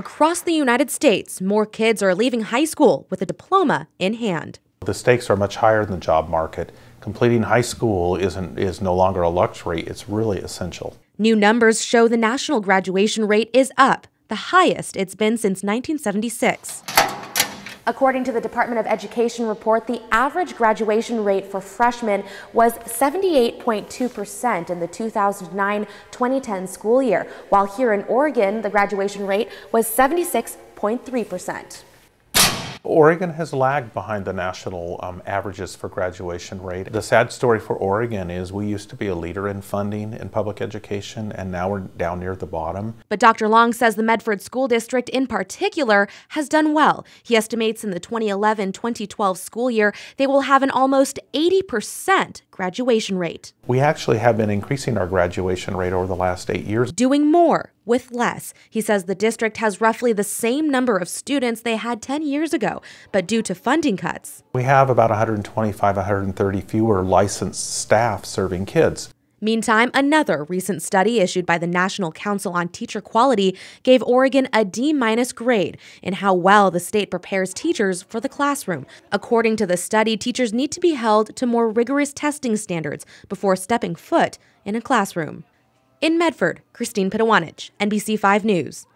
Across the United States, more kids are leaving high school with a diploma in hand. The stakes are much higher in the job market. Completing high school isn't, is no longer a luxury, it's really essential. New numbers show the national graduation rate is up, the highest it's been since 1976. According to the Department of Education report, the average graduation rate for freshmen was 78.2% in the 2009 2010 school year, while here in Oregon, the graduation rate was 76.3%. Oregon has lagged behind the national um, averages for graduation rate. The sad story for Oregon is we used to be a leader in funding in public education, and now we're down near the bottom. But Dr. Long says the Medford School District in particular has done well. He estimates in the 2011 2012 school year, they will have an almost 80% graduation rate. We actually have been increasing our graduation rate over the last eight years. Doing more with less. He says the district has roughly the same number of students they had 10 years ago, but due to funding cuts. We have about 125, 130 fewer licensed staff serving kids. Meantime, another recent study issued by the National Council on Teacher Quality gave Oregon a D minus grade in how well the state prepares teachers for the classroom. According to the study, teachers need to be held to more rigorous testing standards before stepping foot in a classroom. In Medford, Christine Pitawanich, NBC5 News.